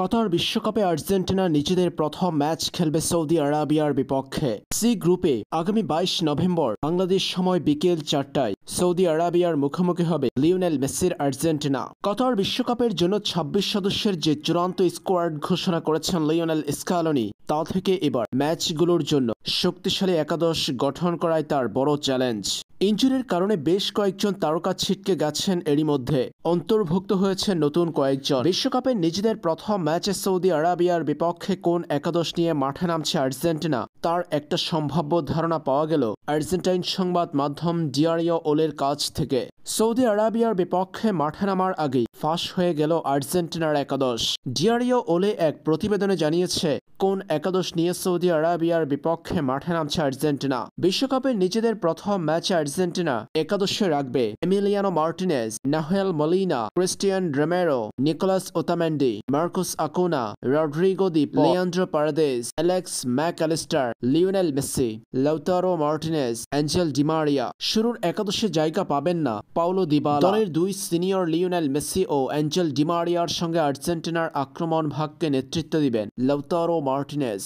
কাতার বিশ্বকাপে আর্জেন্টিনা নিজেদের প্রথম ম্যাচ খেলবে সৌদি আরাবিয়ার বিপক্ষে সি গ্রুপে আগামী বাইশ নভেম্বর বাংলাদেশ সময় বিকেল চারটায় সৌদি আরাবিয়ার মুখোমুখি হবে লিওনেল মেসির আর্জেন্টিনা কাতার বিশ্বকাপের জন্য ২৬ সদস্যের যে চূড়ান্ত স্কোয়াড ঘোষণা করেছেন লিওনেল স্কালনি তা থেকে এবার ম্যাচগুলোর জন্য শক্তিশালী একাদশ গঠন করায় তার বড় চ্যালেঞ্জ ইঞ্জুরির কারণে বেশ কয়েকজন তারকা ছিটকে গেছেন এরই মধ্যে অন্তর্ভুক্ত হয়েছে নতুন কয়েকজন বিশ্বকাপে নিজেদের প্রথম ম্যাচে সৌদি আরাবিয়ার বিপক্ষে কোন একাদশ নিয়ে মাঠে নামছে আর্জেন্টিনা তার একটা সম্ভাব্য ধারণা পাওয়া গেল আর্জেন্টাইন সংবাদ মাধ্যম ডিয়ারিও ওলের কাছ থেকে সৌদি আরাবিয়ার বিপক্ষে মাঠে নামার আগেই ফাঁস হয়ে গেল আর্জেন্টিনার একাদশ ডিয়ারিও ওলে এক প্রতিবেদনে জানিয়েছে কোন একাদশ নিয়ে সৌদি আরাবিয়ার বিপক্ষে মাঠে নামছে আর্জেন্টিনা বিশ্বকাপে নিজেদের প্রথম ম্যাচে আর্জেন্টিনা একাদশে রাখবে Emiliano Martinez Nahuel Molina Cristian Romero Nicolas Otamendi Marcos Acuna Rodrigo দ্বীপ Leandro Paredes Alex Mac Allister Lionel Messi Lautaro Martinez Angel Di Maria শুরুর একাদশে জায়গা পাবেন না পাউলো দিবালা দলের দুই সিনিয়র লিওনেল মেসি ও অ্যাঞ্জেল ডিমারিয়ার সঙ্গে আর্জেন্টিনার আক্রমণ ভাগকে নেতৃত্ব দিবেন লৌতারো মার্টিনেস